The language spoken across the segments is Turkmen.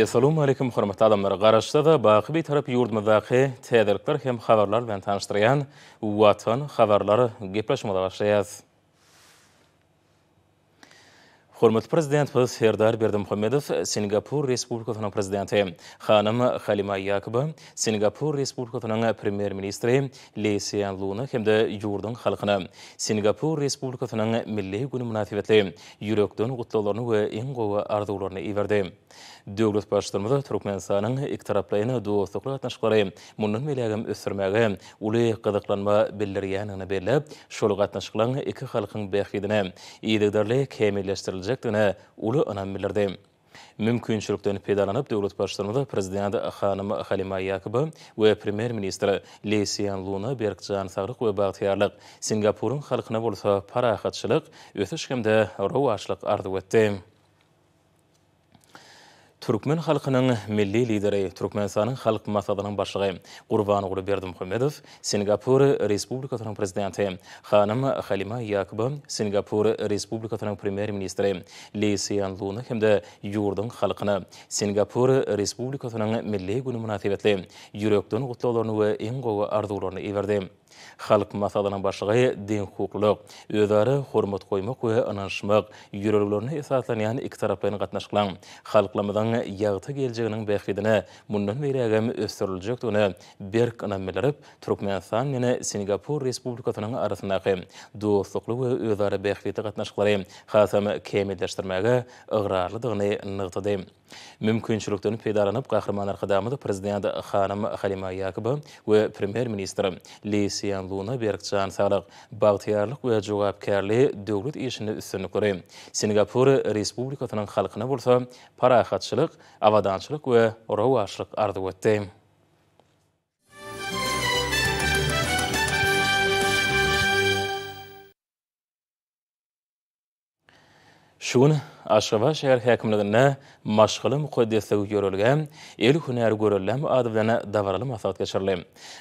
Assalamu alaykum hormatly adamlar garaşdyda baqı bir tarap yurdumuz vaqı tədirlər hem xəbərlər və tanışdıran vətən xəbərləri gəpləşmədə başlayaq. Hormatly prezident Fəzil Serdar Berdimuhammedov Singapur Respublikasının prezidenti xanım Halima Yaqub Singapur Respublikasının premyer ministri Lee Hsien Loong hem də yurdun xalqına Singapur Respublikasının milli günü münasibətilə yürəkdən qutlularını və ən qovu arzularını iverdi. Döglüs başlarımızı Türkmen sahanın ilk taraflayını doğusluklu atnaşıkları münün meleğim ösürmeğe uly qıdıklanma bilir yanına belli şolu atnaşıkların iki halkyň bəkidine iyidigdarlı kemirleştirilecektiğine uly anam bilirdi. Mümkünçülükten pedalanıp Döglüs başlarımızı Prezidenti Ağanım Halima Yakıbı ve Premier Minister Leysiyan Luna Berkcan Sağlıq ve Bağtiyarlıq Singapurun halkına bolsa para haçılıq, ötüşkimde rovaşlıq ardı vettim. Түркмен халқының милли лидері түрікменстанның халық масадының басшығы құрбан ғұрберді мұхамедов сингапур республикасының президенті ханым халима якоба сингапур республикасының премьер министрі ли сиан луны һәмде юрдың халқына сингапур республикасының милли күні мұнасабәтле жүректен құттауларыны ең қоғы арзуларын еберді халық масалының башығы дин хукуклык өзары хурмат коймак ве ынанышмак йөрөрлөрүнө эсасланған эки тараптан катнашкылан яғыты ягты келечегинин бехидини мындан берегим өстүрүлжөк туны берк ынамелерип түркменстан менен сингапур республикасынын арасындагы достуклук ве өзары бехидити катнашкылары хасам кемилдештирмеге ыграрлыдыгыны ныктыды мүмкүнчүлүктөн пейдарынып кахрыманар кадамыды президент ханым халима якова ве премьер министр лейси diýanlygyna berip çan salyk we jogapkärli döwlet işini üstünde görýär. Singapur Respublikasynyň halkyna bolsa parahatçylyk, awadançylyk we rowaçlyk ardy götdi. Şuna aşgaba şeýer häkimliginde maşgaly mukaddesde görülgän el hünär görülmä adyna dawralı masahat geçirilä.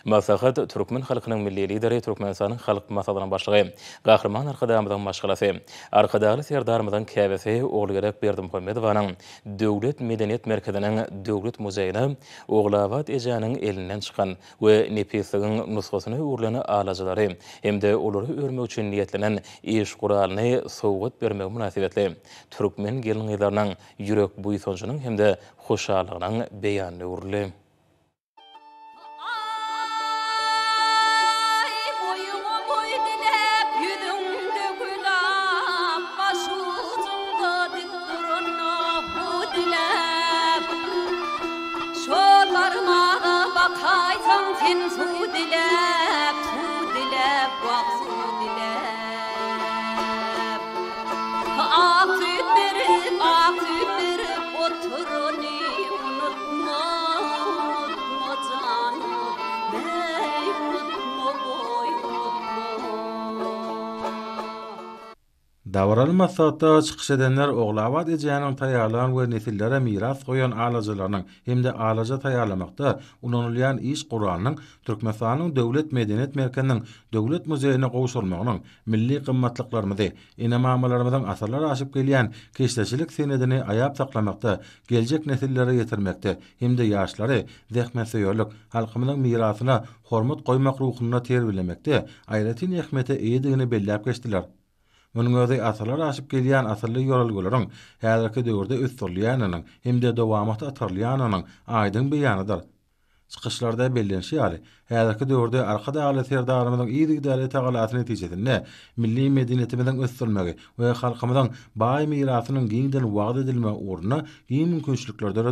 Masahat türkmen halkynyň milli lideri türkmen sanyň halk masahatyna başlygy. Gahrman arkada adam maşgalasy. Arkadaly serdarmadan käwesi ogul berdim Muhammedowanyň döwlet medeniýet merkeziniň döwlet muzeýine oglawat ejanyň elinden çykan we nepesigiň nusgasyny urlany alajylary hem-de olary örmek üçin niýetlenen eş guralyny sowgat bermek münasibetli. Türk мен келін қидарның жүрек бұйытыншының хемде хошалығының бейанны өрлі. Davaral masada çıkış edenler oğlavat ejenin tayarlan we nesillere miras goýan alajylaryň hem de alaja tayarlamakda ulanylýan iş Qur'annyň türkmen sanyň döwlet medeniýet merkeziniň döwlet muzeýine milli gymmatlyklarymyzy, ene maamalarymyzyň asarlary aşyp gelýän keşleşilik senedini ayap taklamakda, geljek nesillere ýetirmekde hem de ýaşlary zähmetse ýörlük halkymyň mirasyna hormat goýmak ruhuna terbiýlemekde aýratyn ähmete eýdigini bellep geçdiler. Ünngörde atalar aşıp gelýän atally ýoralgylaryň häzirki döwürde üstünliýänini hem de dowamaty atarlyanyny aýdyň beýanydyr. Çykyşlarda bellenýär ýaly, häzirki döwürde arka daýaly serdarlarymyň ýygyda daýaly taýgalaty netijesinde milli medeniýetimiziň üstünlügi we halkymyzyň baý meýratynyň giňden wagdy edilmegi ornuna giň mümkinçiliklerde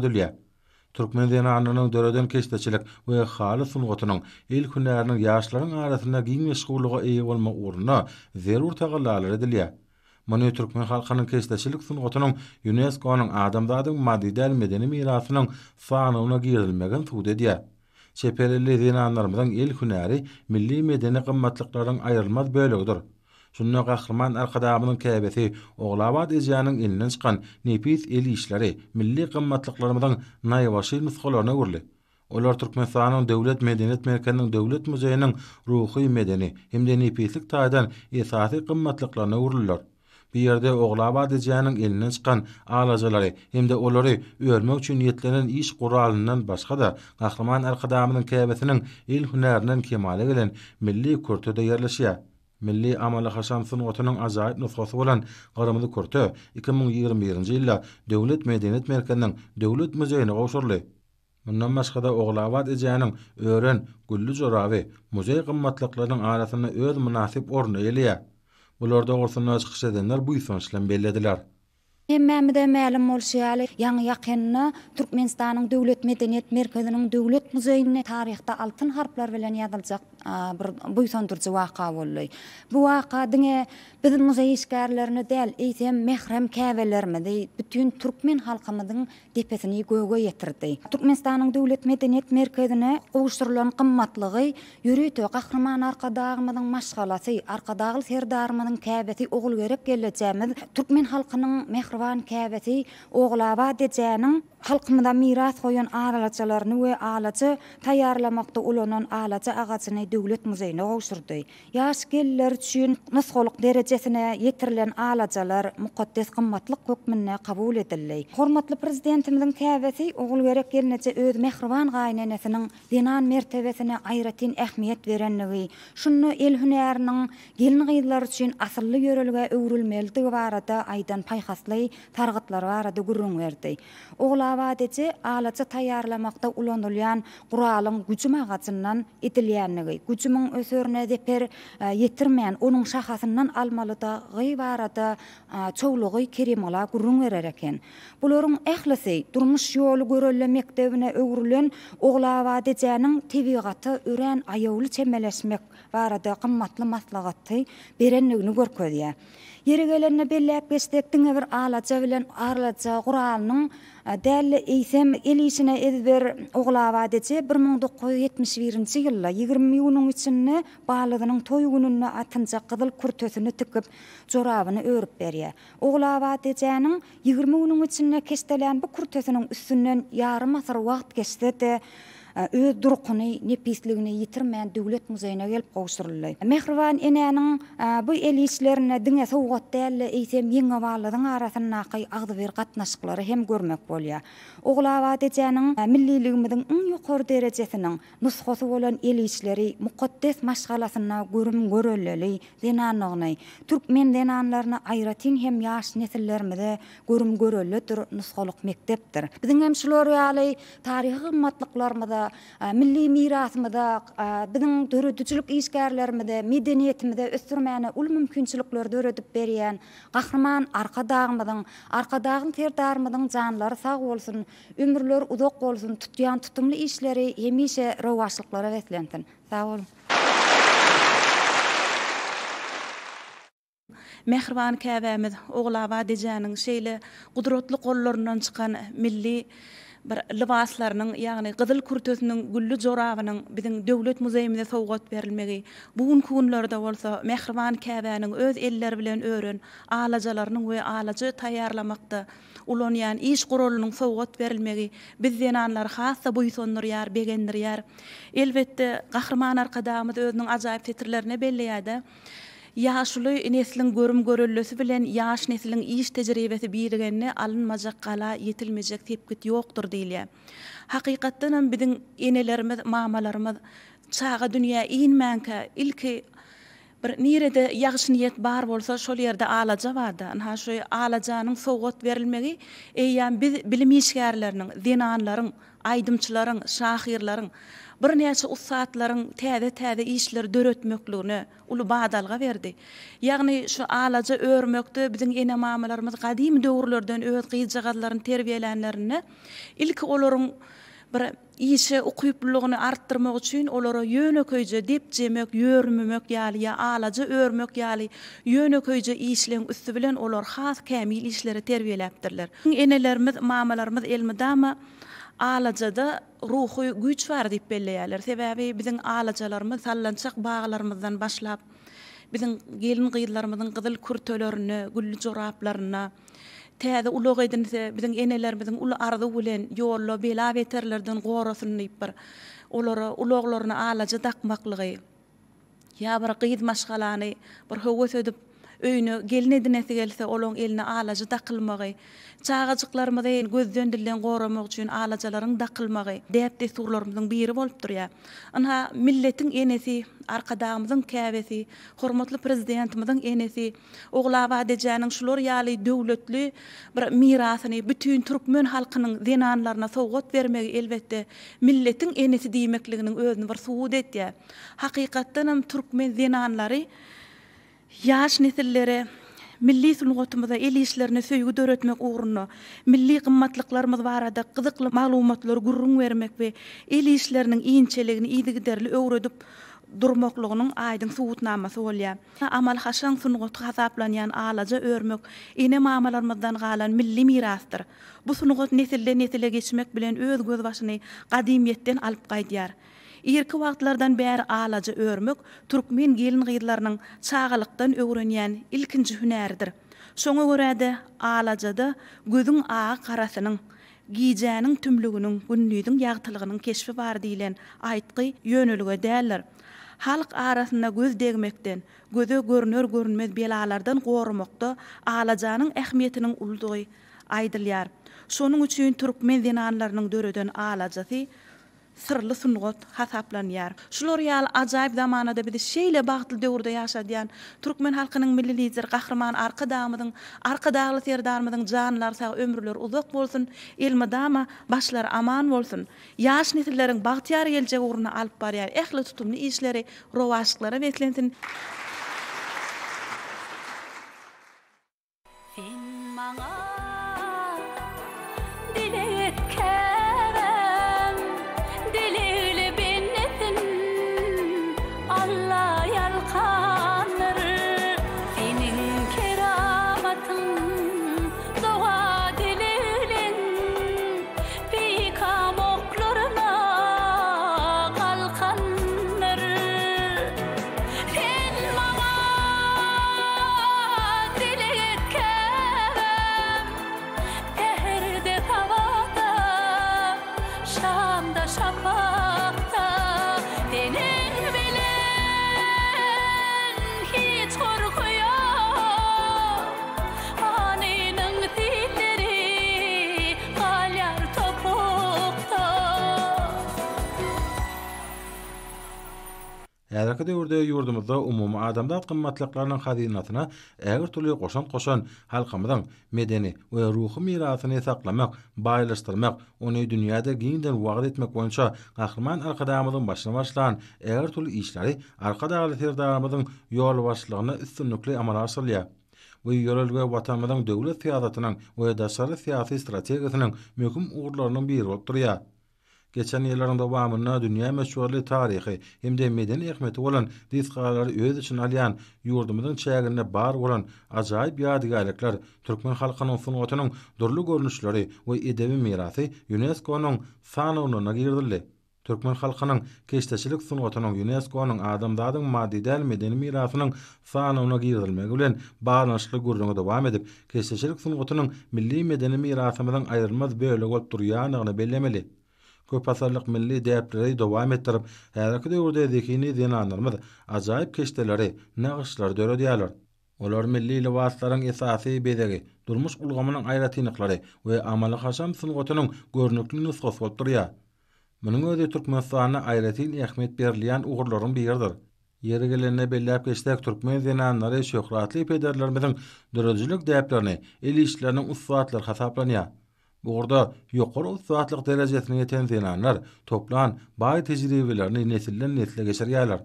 Türkmen diýen ananyň döreden kesdiçilik we halys ulgatynyň ilk günlärinin ýaşlaryň arasynda giňe şgullyga eýe bolmak urunna zerur taýdanlar edilýär. Mony Türkmen halkynyň kesdiçilik synagatynyň UNESCO-nyň adam maddi medeni mirasynyň fanyna girilmegini tutdy diýär. Çepeleli dinanlarımızın ilk hünari, milli medeni kımmatlıkların ayrılmaz bölüldür. Sunna Qahraman Arqadabynyň käbeti Oglabat ejanyň elinden çykan nepis el işleri milli gymmatlyklarymyzyň naýwaşy nusgalaryna urly. Olar Türkmenistanyň döwlet medeniýet merkeziniň döwlet muzeýiniň ruhy medeni hem de nepislik taýdan esasy gymmatlyklaryna görüller. Bir ýerde Oglabat ejanyň elinden çykan alajalary hem de olary örmek üçin ýetlenen iş guralyndan başga da Qahraman Arqadabynyň käbetiniň el bilen milli kurtuda ýerleşýär. Milli amala hasansın otanın azayit nufkası olan Qaramızı Kürtü 2021-ci illa Devlet Medeniyet Merkezinin Devlet Müzeyini qoşurlu. Mündan masxada Oğlavad Ecehinin öğren Gullu Zoravi, Müzey qımmatlıqlarının arasını öz münasib orna eliyyə. Bulorda orsunna çıxı bu bu çıxı çıxı Hem mämi de mälim bolsa ýaly, ýaňy ýakynyna Türkmenistanyň döwlet medeniýet merkeziniň döwlet muzeýine taryhda altyn harplar bilen ýazyljak bir buýsandyrjy waka boldy. Bu waka diňe biziň muzey işgärlerini däl, eýsem mehrem käwelerimi bütün türkmen halkymyzyň depesini göwge ýetirdi. Türkmenistanyň döwlet medeniýet merkezine ugruşdurylan gymmatlygy ýürüýtö gahrman arka dağmyzyň maşgalasy, arka dağly serdarmyzyň käwesi ogul berip geljekmiz. Türkmen halkynyň mehrem Kervan Kavati, Oğlava Dijanin, halkımda mirat koyan aralacalarını ve alacı tayarlamakta ulanan alacı ağacını devlet muzeyine kavuşturdu. Yaş geller için nıskoluk derecesine yetirilen alacalar mukaddes kımmatlı kökmenine kabul edildi. Hormatlı prezidentimizin kevesi oğul verek gelinece öz mehruvan gaynenesinin dinan mertebesine ayretin ehmiyet verenliği. Şunlu el gelin gaylar için asırlı yörülge öğrülmeldi varada aydan payhaslay tarğıtlar varada gürrün verdi. Ola havadeci alaca tayarlamakta ulanulayan kuralın gücüm ağacından itiliyenliği. Gücümün de per e, yetirmeyen onun şahasından almalı da gıy e, çoğuluğu kerim ola durmuş yolu görüllü mektevine övrülün oğla avadecianin tevigatı üren ayyavulü çemelü varada çemelü çemelü çemelü çemelü Yeri gelerine belläp gestekdiň bir alaça bilen arlaça guralynyň däli eýsem elisine edber oglawa dese 1971-nji ýylda 20 ýylyň içinde balygynyň toy gününe atynja gyzyl kurtösüni tikip jorabyny örüp berýär. Oglawa dejäniň 20 ýylyň içinde kestelen bu kurtösüniň üstünden ýarym asyr wagt geçdi өдір ә, құны не пейсілігіне етірмен дөулет мұзайына келіп қоғысырылы. Мехрван әнәнің ә, бұй әлейшілерін дүңе сауғатты әлі әйтем ең авалыдың арасын ақай ағды бер қатнашқылары хем көрмек болия. Оғыла авады жәнің ә, мүллейлігімідің үң үқор дәрежесінің нұсқосы олын әлейшілері мұқаттес машғаласына көрім көрілілі денанығынай. Түрк мен денанларына айратин хем яш несілерімізі көрім көрілі тұр нұсқолық мектептір. Бізің әмшілері әлі тарихы қымматлықларымыда милли мирасымызды біздің төретушілік ешкәрлерімізді мәдениетімізді өстірмені ұл мүмкіншіліклерді өретіп берген қаһарман арқадағымыздың арқадағын сердарымыздың жанлары сау болсын өмірлері ұзақ болсын тұтыян тұтымлы ішлері емеше рауашылықлары әсленсін сау болын Мәхірбан кәвәміз оғылава дежәнің шейлі құдыротлы қолларынан шыққан милли bir libaslarının yani qızıl kurtözünün güllü zoravının bizim devlet muzeyimize soğut verilmeli. Bugün kugunlarda olsa mehrivan kəvənin öz eller bilen öğren ağlacalarının ve ağlacı tayarlamakta ulan yani iş kurulunun soğut Biz zinanlar xasla bu yusunlar yer, begenler yer. Elbette qahrman arkadağımız özünün acayip Yaşlı neslin görüm görüllüsü bilen yaş neslin iş tecrübesi birigenni alın majak kala yetilmejek tepkit yoktur diyle. Haqiqatdan bizin enelerimiz, mamalarımız çağa dünya iin ilki bir nirede yaxş niyet bar bolsa şol yerde alaja wada. Ha şu alajanyň sowgat berilmegi eýan bilimişgärläriniň, dinanlaryň, aýdymçylaryň, şahirlaryň bir näçe ussatlaryň täze täze işler döretmekligini uly badalga berdi. Ýagny şu alaja örmekde biziň ene mamalarymyz gadymy döwürlerden öwrüp gyjagalaryny terbiýelänlerini ilki olaryň bir ýeşe okuýyplygyny artdyrmak üçin olara ýöneköýje dip jemek ýörmümek ýaly ýa alaja örmek ýaly ýöneköýje işleň üstü bilen olar has kämil işleri terbiýelepdirler. Bu enelerimiz, mamalarymyz elmidämi? Alaja da ruhy güýç bar dip belleýärler. Sebäbi biziň alajalarymy sallançak baglarymyzdan başlap, biziň gelin gyýlarymyzyň gyzyl kurtölerini, güllü joraplaryny täze ulag edinse biziň enelerimiziň uly ardy bilen ýollo belave terlerden gorasyny bir olara uloglaryny alaja takmaklygy ýa bir gyz maşgalany bir howa edip öýüne gelin edinäti gelse olon eline alaja daqylmagy, çağajyklarymyz hem göz döndürilen goramak üçin alajalaryň daqylmagy diýip de surlarymyzyň biri bolup durýar. Ana milletiň enesi, arkadaşymyzyň käbesi, hormatly prezidentimizin enesi, ogla wadajanyň şular ýaly döwletli bir mirasyny bütün türkmen halkynyň zenanlaryna sowgat bermegi elbette milletin enesi diýmekliginiň var suğud et ya. Haqiqatdanam türkmen zenanlary yaş nesillere milli sulgatymyza el işlerini söýgü döretmek ugruny milli gymmatlyklarymyz barada gyzykly maglumatlar gurrun bermek we el işleriniň iňçeligini ýigiderli öwredip durmaklygynyň aýdyň suwutnamasy bolýar. Amal haşan sunugat hasaplanýan alaja örmek ene maamalarymyzdan galan milli mirasdyr. Bu sunugat netelle netelle geçmek bilen öz başyny gadymyetden alyp gaýdyar. Ýerki wagtlardan bäri alaja örmek türkmen gelin gyýdlarynyň çağalykdan öwrenýän ilkinji hünäridir. Şoňa görä de alajada gözüň aga garasynyň giýjäniň tümlüginiň günnüýdiň ýagtylygynyň keşfi bar diýilen aýtgy ýönülige däldir. Halk arasında göz degmekten, göze görünür görünmez belalardan gormokta alacağının ehmiyetinin ulduğu aydılyar. Sonun üçün Türkmen dinanlarının dörüden alacası sırlı sunnugot hasaplan yer. Şulor yal acayip damana da şeyle bağıtlı devurda yaşa diyan Turkmen halkının milli lider qahraman arka damadın, arka dağlı ser darmadın canlar sağa ömrülür uzak bolsun, ilma dama başlar aman bolsun, yaş nesillerin bahtiyar yelce uğruna alp bariyar, ehli tutumlu işleri, rovaşlara beslensin. Finn manga Dile Ädäki döwürde ýurdumyzda umumy adamlar gymmatlyklarynyň hazinatyna äger türli goşan goşan halkymyzyň medeni we ruhy mirasyny saklamak, baýlaşdyrmak, ony dünýäde giňden wagt etmek boýunça gahrman arkadaşymyzyň başyna başlan äger türli işleri arkadaşlar ýerdämiň ýol başlygyny üstünlikli amala aşyrýar. Bu ýörelgä watanmyzyň döwlet syýasatynyň we daşary syýasy strategiýasynyň möhüm ugurlarynyň biri bolup durýar. geçen ýyllaryň dowamyna dünýä meşhurly taryhy hem de medeni ähmiýeti bolan dizgalary öz için alýan ýurdumyzyň çägine bar bolan ajaýyp ýadygarlyklar türkmen halkynyň sunugatynyň durlu görnüşleri we edebi mirasy UNESCO-nyň sanawyna girdiler. Türkmen halkının keşteçilik sunuatının UNESCO'nun adamdadın maddi del medeni mirasının sanuna bilen ulen bağlanışlı gurrunu devam edip keşteçilik sunuatının milli medeni mirasımızın ayrılmaz böyle olup duruyanağını bellemeli. Köp asarlyk milli deýapdyry dowam etdirip, häzirki döwürde dekini denanlarymyz ajaýyp keşdeleri, nagyşlar döredýärler. Olar milli lewaslaryň esasy bedegi, durmuş ulgamynyň aýra we amaly haşam synagatynyň görnükli nusgasy bolup durýar. Munyň özi türkmen sahasyna aýratyn tin ähmiýet berilýän ugurlaryň biridir. Yerigelerine bellap geçtik Türkmen zinanları şöhratli pederlerimizin dörüzcülük deyaplarını, ili işlerinin usfuatları hasaplanıyor. Bu orda yoqor ufatlıq derecesini yeten zinanlar toplan bay tecrivilerini nesillen nesile geçer yaylar.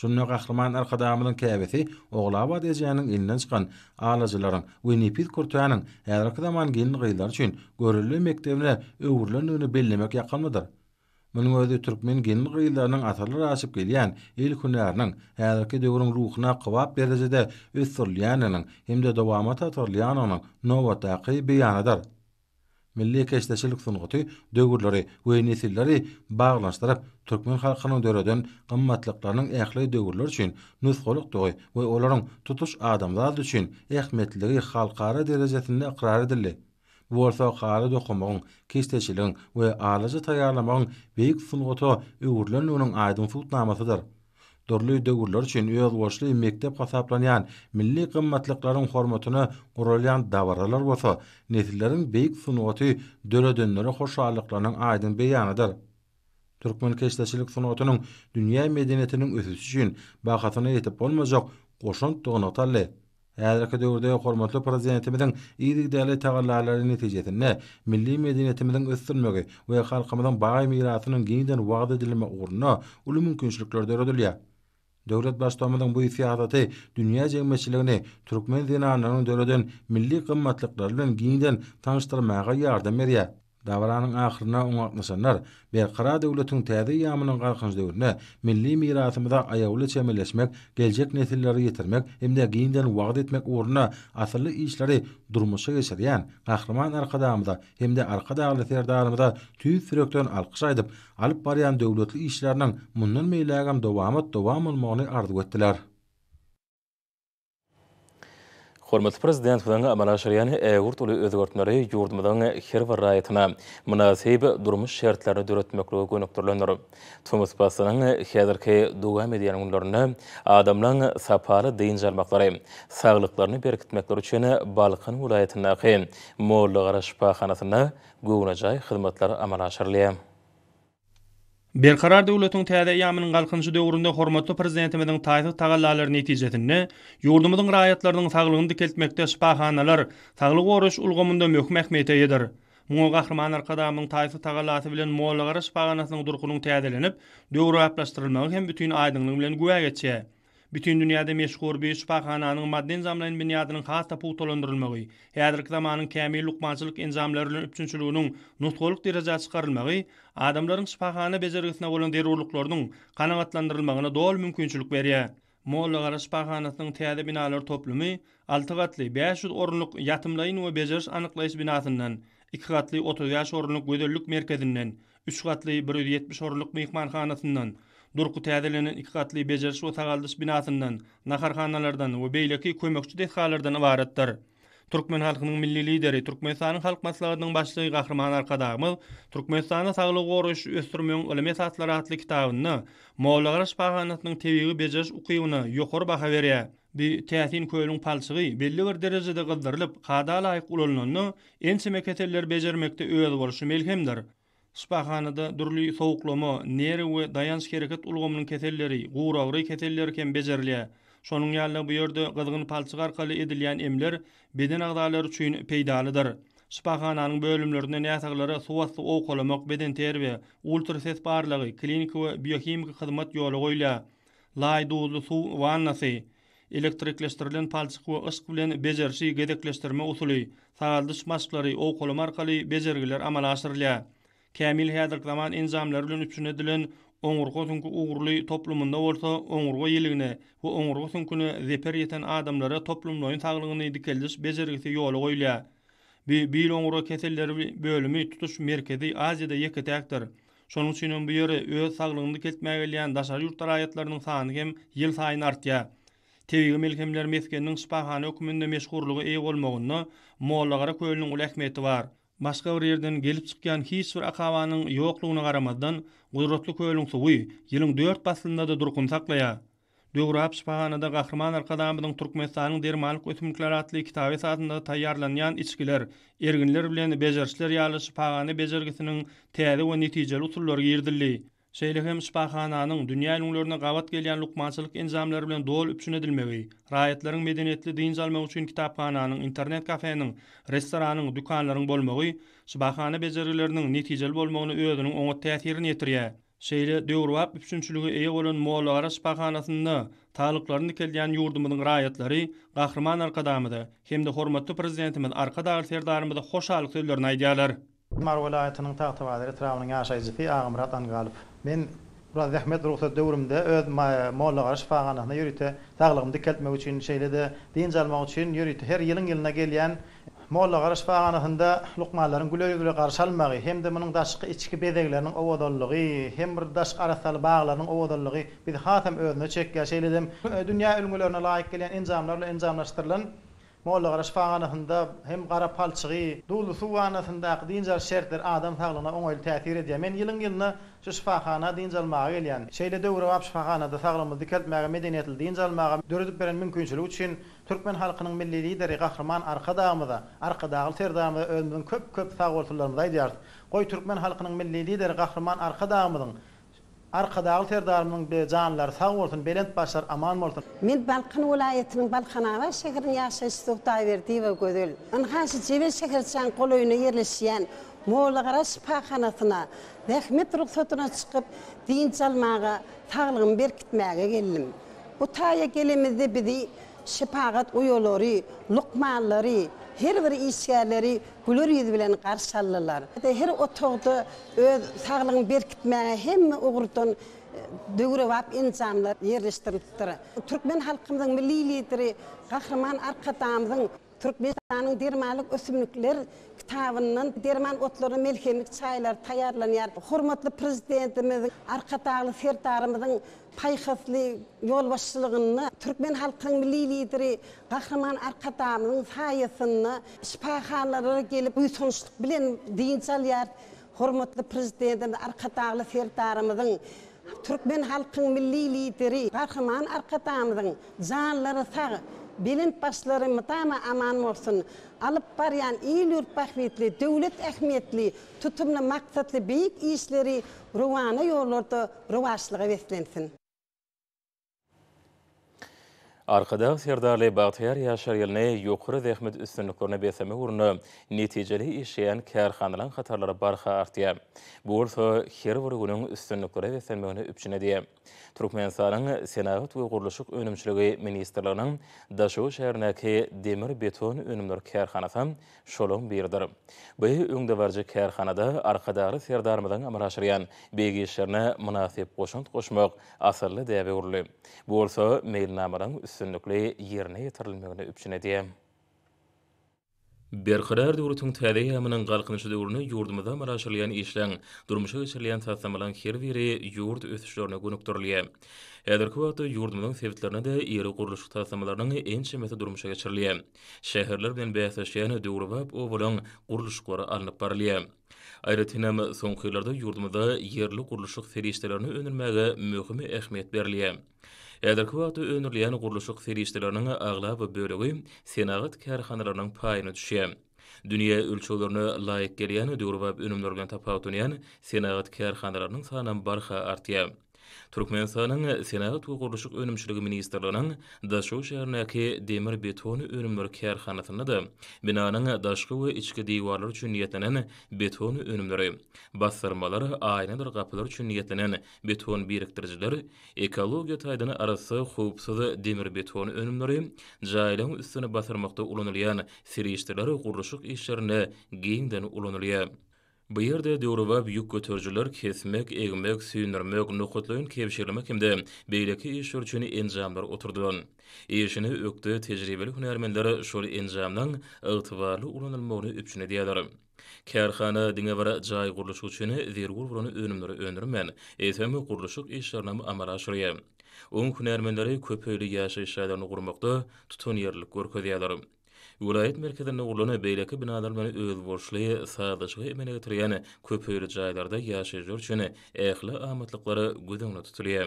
Şunna qaxlaman arqadamilin kebisi oğlaba deyacianin ilinden çıkan alacilaran ve nipiz kurtuanin erakadaman gilin gilin gilin gilin gilin gilin gilin gilin gilin gilin gilin gilin Mönü özü Türkmen genel gıyılarının atarlar aşıp geliyen il künarının herki dövrün ruhuna kıvap derecede üstürlüyen hem de davamata milli keşleşilik sunugaty dögürleri we nesilleri baglaşdyryp türkmen halkynyň döreden gymmatlyklaryň ähli dögürler üçin nusgoluk dogy we olaryň tutuş adamlar üçin ähmetliligi halkara derejesinde iqrar edildi. Bu bolsa halkara dogymyň keşleşiligi we alyzy taýarlamagyň beýik sunugaty öwürlenýän onuň aýdym futnamasydyr. dörlü dögürler üçin öz başly mektep hasaplanýan milli gymmatlyklaryň hormatyny gurulýan dawralar bolsa, netilleriň beýik sunuwaty döredenleri hoşallyklaryň aýdyn beýanydyr. Türkmen keşleşilik sunuwatynyň dünýä medeniýetiniň ösüşi üçin bahatyny ýetip bolmazok goşun tuguna talle. Häzirki döwürde hormatly prezidentimiziň iýdik däle tagallarlary netijesinde milli medeniýetimiziň ösdürmegi we halkymyzyň baý miratynyň giňden wagt edilme ugruna uly mümkinçilikler döredilýär. Döwlet başdamynyň bu ifadaty dünýä jemgyýetçiligini türkmen dinanynyň döreden milli gymmatlyklary bilen giňden tanyşdyrmaga ýardam berýär. Davranın ahirina unatmasanlar, Beqara devletin tədi yamının qarxınç dövrünə milli mirasımıza ayaulu çəmələşmək, gelcək nesilləri yetirmək, hem de giyindən vaqt etmək uğruna asırlı işləri durmuşa geçiriyən qahraman arqadamıza hem de arqadağlı serdarımıza tüyüz alqış alıp bariyan devletli işlərinin munnun meyləgəm dovamat dovamun mağını ardu Hormatly prezident bilen amalaşyryany Egurt uly özgörtmeleri ýurdumyň her bir raýatyna munasyp durmuş şertlerini döretmek üçin ýokdurlanýar. Tumus basanyň häzirki dowam edýän günlerini adamlaryň sapaly deýin jarmaklary, saglyklaryny berkitmek üçin Balqan vilayatynda gyn Mollu garaşpa xanasyna gowunajy xizmetleri amalaşyrylýar. Berkarar döwletiň täze ýamynyň galkynçy döwründe hormatly prezidentimiziň taýdyk tagallalary netijesinde ýurdumyzyň raýatlarynyň saglygyny dikeltmekde şpahanalar taglyk oruş ulgamynda möhüm ähmiýete ýedir. Muňa gahrman arkadamyň taýdyk tagallaty bilen mollagara şpahanasynyň durgunyň täzelenip döwür aýplaşdyrylmagy hem bütün aýdyňlygy bilen guwa bütün dünýäde meşhur bir şpahananyň maddin zamlanyň binýadynyň has tapuw tolandyrylmagy, häzirki zamanyň kämil lukmançylyk enzamlarynyň üçünçüliginiň nutgolyk derejäsi çykarylmagy, adamlaryň şpahana bezergisine bolan derurluklarynyň kanagatlandyrylmagyna dol mümkinçilik berýär. Molla gara şpahanasının teyade binalar toplumu, 6 katlı 500 orunluk yatımlayın ve beceriş anıklayış binasından, 2 katlı 30 yaş orunluk güdürlük merkezinden, 3 katlı 170 orunluk mekman hanasından, Durku täzelenen iki katly bejeriş we tagaldyş binasyndan, naharhanalardan we beýleki kömekçi dehqanlardan ibaratdyr. Türkmen halkının milli lideri, Türkmenistan'ın halk maslağının başlığı Gahrman Arkadağımıl, Türkmenistan'a sağlı qoruş, östürmeyon ölüme satları atlı kitabını, Moğollagarış Pahanatının tevigi becaş uqiyyuna yokor baxa veriye, bir teatin köylün palçıgı belli bir derecede qızdırılıp, qada layık ululununu, en semeketeller becermekte öyüz qoruşu melkemdir. Spa xanada durlyq neri we dayans hereket ulgamynyň keselleri, gurawre keselleri bilen bejerilýär. Şonuň ýanyndan bu ýerde galygyny palçy arqaly edilýän emler beden agdalary çuýn peýdalydyr. Spa xananyň bölümlerinden ýataglary suw beden ow gałmak, beden terwe, kliniki we biokhimiki hyzmat ýolguýy lay laydowy suw wannasy, elektroteklestirilen palçy we isyk bilen bejerişi gerekleşdirme usuly. Sagdynç maslahatlary ow gałmak bejergiler amala aşyrylýar. Kamil Hedrik zaman enzamlar bilen üçin edilen Oňurgy günkü ugurly toplumunda bolsa Oňurgo ýeligine we oňurgy günkü zeper ýeten adamlara toplumlaryň taglygyny dikeldiş bezergisi ýoly goýulýar. Bi bir oňurgy keselleri bölümi tutuş merkezi Aziýada ýeke ýeketäkdir. Şonuň üçin bu ýere öz taglygyny ketmäge gelýän daşary ýurtlar aýatlarynyň sany hem ýyl saýyn artýar. Tebigi melhemler meskeniň spahany hökümünde meşhurlygy eýe bolmagyny, mollagara köýüniň ulakmeti bar. Başka bir yerden gelip çıkan hiç bir akavanın yokluğuna karamazdan kudretli köylün suyu yılın dört da durkun saklaya. Döğür hap şifahana da kahraman arkadamıdan Türk mesajının der ötümlükler adlı kitabı saatinde tayyarlanayan içkiler, erginler bilen becerçiler yalışı pahane becergesinin teyadi ve neticeli usulları yerdirli. Şeýle hem spahananyň dünýä ýolunlaryna gawat gelýän lukmançylyk enzamlary bilen dol üpçün edilmegi, raýatlaryň medeniýetli diýin zalmagy üçin kitapxananyň, internet kafeýanyň, restoranyň, dükanlaryň bolmagy, spahana bezerileriniň netijeli bolmagyny öwrüniň oňa täsirini ýetirýär. Şeýle döwürwap üpçünçiligi eýe bolan mollara spahanasynda taýlyklaryň kelýän ýurdumynyň raýatlary gahrman arkadamydy, hem-de hormatly prezidentimiz arkada serdarymyzda hoşallyk söýlerini Mar velayatynyň taýta wadyry trawynyň ýaşaýjy agymrat angalyp. Men bura zähmet ruhsa döwrümde öz molla garaş faganyna ýürite taglygymy dikeltmek üçin şeýlede diýen almak üçin ýürite her ýylyň ýylyna gelýän molla garaş faganyna lukmalaryň gülüli gülüli hem de munyň daşky içki bezeglerini owadallygy hem bir daş arasal baglaryň owadallygy biz hatam öwne çekýär şeýledim dünýä ölmülerine laýyk gelýän inzamlarla enzamlaşdyrylan Molla garaşfağanında hem qara palçığı, dulu suwanasında diňjar şertler adam taglyna oňol täsir edýär. Men ýylyň ýylyna şu şifahana diňjal maýelýän. Şeýle döwre wap şifahana da taglymy dikel mäge medeniýetli diňjal maýa döredip beren mümkinçiligi üçin türkmen halkynyň milli lideri gahrman arka daýmyda, arka daýgyl terdäme köp-köp sag bolsunlar aýdýar. Goý türkmen halkynyň milli lideri gahrman arka daýmydyň. arkada al terdarmın be sağ bolsun belent başlar aman bolsun men balqan vilayatynyň balqanawa şehrini ýaşaýan sutaý berdi we gödül an hansy jewel şehirçän qol oýuny yerleşýän Moğla Qaraş Pahanasına, Rehmet Ruhsatına çıkıp, din çalmağa, bir gitmeğe geldim. Bu taya gelimizde bizi şipağat uyuları, lukmaları, her bir işyerleri gülür yüz bilen karşılarlar. Her otoğda öz sağlığını berkitmeye hem uğurdan e, dögürewap insanlar yerleştirilipdir. Türkmen halkymyzyň milli lideri Gahryman Arkatamyzyň Türkmenistanyň dermanlyk ösümlikler kitabından derman prezidentimiz пайхасли юлбашчылыгынны түркмен халкының милли лидери кахраман саясынны шипаханаларга келип үй билен дийинчал prezidentimiz arkadaşlar түркмен Türkmen halkın milli lideri Kahraman жанлары canları sağ bilin мытама аман aman olsun. Alıp baryan devlet ахметли tutumlu Arkada Serdarli Bağtiyar Yaşar Yelini yukarı zehmet üstünlüklerine besleme uğruna neticeli işleyen kerhanılan hatarları barxa artıya. Bu olsa her vurgunun üstünlüklere besleme uğruna üpçüne diye. Turkmenistan'ın Senahat ve Kuruluşuk Önümçülüğü Ministerlerinin Daşoğu şehrindeki demir beton önümdür kerhanasam şolun birdir. Bu öngde varcı kerhanada arkadaşlı serdarmadan amaraşırayan beygi işlerine münasip koşunt koşmak asırlı dəbi uğurlu. Bu olsa meyil namadan üstünlükli yerine yatırılmıyor üçüne diye. Bir qarar döwrüting täle ýa-mynyň galkynyşy durmuşa geçirilýän täsirlemäň her biri ýurt ösüşlerine gönükdirilýär. Häzirki wagtda ýurdumyň sebitlerine de ýeri gurulyş täsirlemäleriniň en çymaty durmuşa geçirilýär. Şäherler bilen beýleşýän döwrü o bolan gurulyş gara alnyp barylýar. Aýratynam soňky Äder önürleyen öünürli ýa-ny gurluşyk ferlisdelerine senagat kärhanalarynyň payyna düşýär. Dünya ölçülerine laýyk gelýän öý gurup önümleri tapawutuny senagat kärhanalarynyň sanamy barça artýar. Turkmenistanyň Senat Töwereçlik Önümçiligi Ministrliginiň Daşgy şäherindäki demir betonu önümler kärhanasynda da binanyň daşgy we içki diwarlar üçin ýetilen beton önümleri, basdyrmalary, aýna dur üçin beton biriktirijileri, Ekologiya taýdyny arasy howpsuz demir betonu önümleri, jaýlan üstüne basdyrmakda ulanylýan sirişdirleri gurulşyk işlerini giýimden ulanylýar. Bu yerde dörüwä büyük götürjüler kesmek, egmek, süýnürmek, nukutlaryň kebşirilmek hem-de beýleki iş üçin enjamlar oturdy. Eýişini ökdi tejribeli hünärmenler şol enjamdan ýetibarly urunylmagy üçin edýärler. Kärhana diňe bir jaý gurluşy üçin zerwur urunyny önümleri önürmen, esemi gurluşyk işlerini amala aşyrýar. Oň hünärmenleri köpüli ýaşaýyşlaryny gurmakda tutun ýerlik gorkadyýarlar. Vilayet merkezinde ulana beýleki binalar bilen öz borçlary sadaşygy emele getirýän köpüri jaýlarda ýaşaýjak üçin ähli amatlyklary gözüňde tutulýar.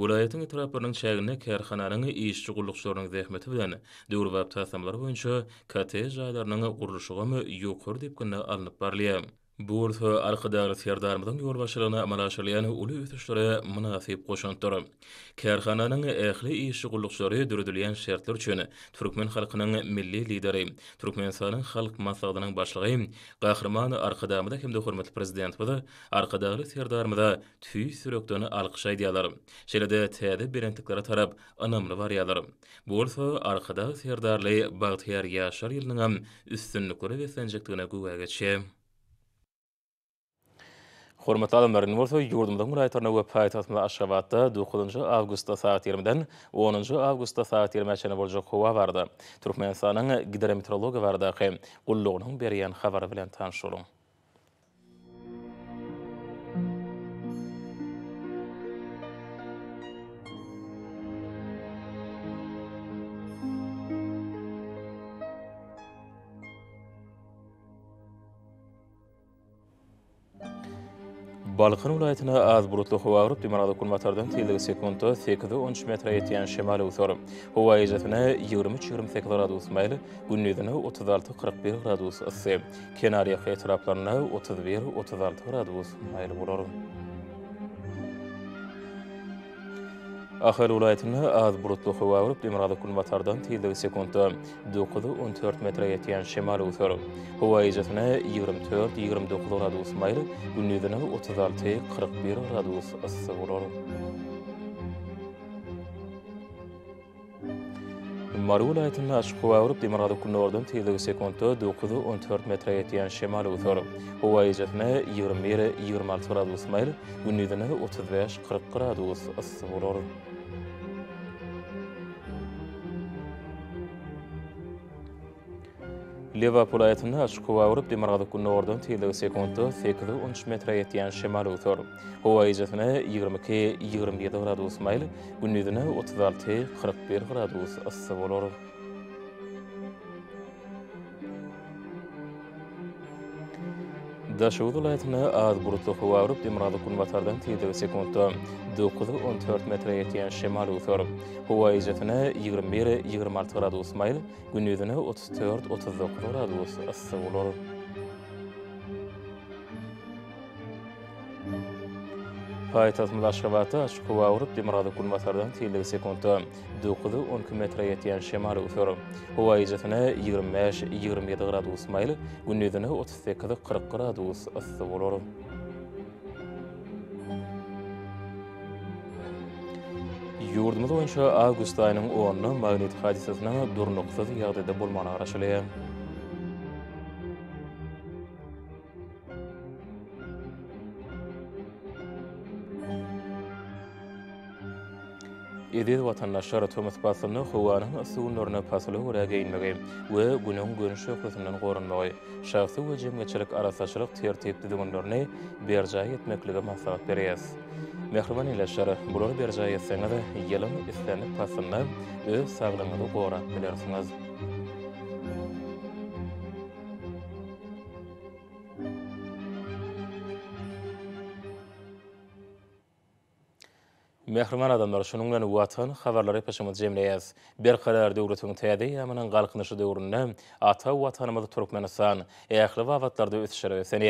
Vilayetin etrapynyň çägine kärhananyň işçi gullukçylarynyň zähmeti bilen döwürbap taýsamlar boýunça kate jaýlarynyň guruluşygy ýokur diýip günde alınıp Burtho Alkadarit Yardarmadan Gürbaşarana Malaşarliyana Ulu Ütüşlere Manasip Koşantara. Kerkhananana Ekhli Iyishu Gullukçları Dürüdülyen Şertler Çön, Turkmen xalqının Milli Lideri, Turkmen Sanan Halk Masadanan Başlagayim, Gahirman Alkadarmada Kimdi Hormat Prezident Vada, Alkadarit Yardarmada Tüy Sürüktöna Alkışay Diyalar, Şelada Tadda tarab, Tadda Tadda Tadda Tadda Tadda Tadda Tadda Tadda Tadda Tadda Tadda Tadda Tadda Tadda Hormatly adamlar, nima bolsa ýurdumyzda murayatlaryna we paýtagymyzda Aşgabatda 9-njy awgustda saat 20-den 10-njy awgustda saat 20-ýe çenli boljak howa bardy. Türkmenistanyň gidrometeorologi bardaky gullugynyň berýän habary bilen tanyşdyrylýar. Balkan vilayatyna az bulutly howa urup demarada kun matardan tildigi sekundda 8-13 metr ýetýän şemal öwsür. Howa ýetine 23-28 gradus maýly, günnüdini 36-41 gradus ýetse, kenariýa etraplaryna 31-36 gradus maýly bolar. Ahal ulaýatyny az bulutly howa urup demirada kun batardan tildigi sekundda 9-14 metre 24-29 gradus maýly, günnüdene 36-41 gradus ussy bolar. Maru ulaýatyny aşyk howa urup sekundda 9-14 metra ýetýän şemal öwürüp. 21-26 gradus maýly, 35-40 gradus ussy bolar. Leva pulayatını açıq hava vurup demirgadık günü ordan tiyyidigi sekundu 13 metre yetiyen şemal uthor. Hova icatına 22-27 gradus mail, günüdüne 36-41 gradus ısı bolorum. Daşı vilayetine az burutlu hava vurup demirada kun vatardan tiyde ve sekundda 914 metre yetiyen şemal uthur. Hava icatine 21-26 gün 34-39 gradus ısı Paýtaz mulaşgabaty şu wagtyp demirada gulmasardan 30 sekundda 9-10 metre ýetýän şemal öwürüp, howa ýetine 25-27 gradus maýly, günnüzüne 32 40 gradus ysy bolar. Yurdumuz boyunca avgust ayının 10-nı magnet hadisesine durnuqsuz yağdada bulmana araşılıyor. Eger watanda şert hemäsba söňüň howa, nasul nurna pasly, uragäi mägäm we gunun gönişi hususundan goranýar. Şertü we jemgäçlik arasy şaryq tewer täptidigänlärni berjaýetmeklige mümkinçilik maşfaat berýäris. Mehrmanyla şara bulary berjaýetseňiz, ýelimi eýlenenip pasmdan öz saglygyny gorap bilýärsiňiz. Mehriman adamlar şunun bilen uwatan habarlary peşimiz jemleýäs. Bir qarar döwletiň täýidi, ýa-mynyň galkynyşy döwründe ata watanymyz Türkmenistan ähli wagtlarda ötüşer we seni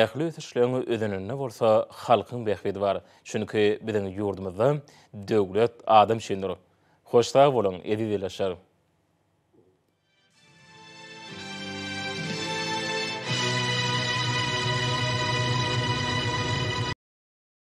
ähli ötüşleri özünüňde bolsa halkyň behwidi bar. Çünki biziň ýurdumyzda döwlet adam şeýnür. Hoşça bolun, edi dilleşer.